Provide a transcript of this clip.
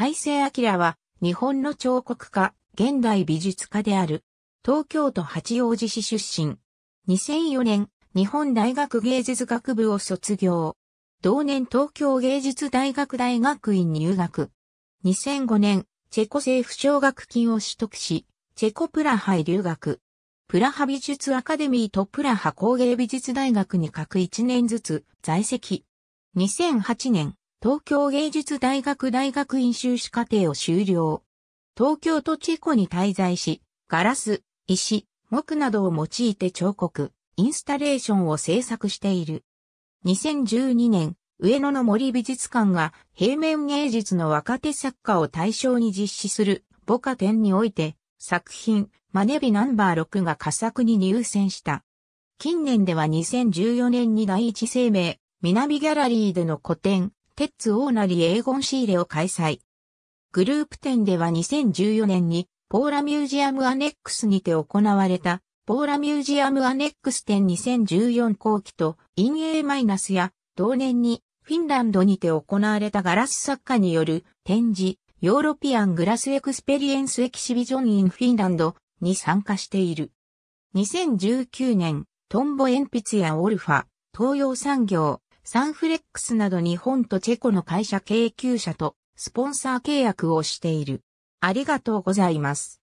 大成明は、日本の彫刻家、現代美術家である。東京都八王子市出身。2004年、日本大学芸術学部を卒業。同年東京芸術大学大学院入学。2005年、チェコ政府奨学金を取得し、チェコプラハへ留学。プラハ美術アカデミーとプラハ工芸美術大学に各1年ずつ在籍。2008年、東京芸術大学大学院修士課程を修了。東京都チェコに滞在し、ガラス、石、木などを用いて彫刻、インスタレーションを制作している。2012年、上野の森美術館が平面芸術の若手作家を対象に実施する母家展において作品マネビナンバー6が佳作に入選した。近年では2014年に第一生命、南ギャラリーでの個展テッツオーナリエーゴン仕入れを開催。グループ展では2014年にポーラミュージアムアネックスにて行われたポーラミュージアムアネックス展2014後期と陰影マイナスや同年にフィンランドにて行われたガラス作家による展示ヨーロピアングラスエクスペリエンスエキシビジョンインフィンランドに参加している。2019年トンボ鉛筆やオルファ、東洋産業、サンフレックスなど日本とチェコの会社経給者とスポンサー契約をしている。ありがとうございます。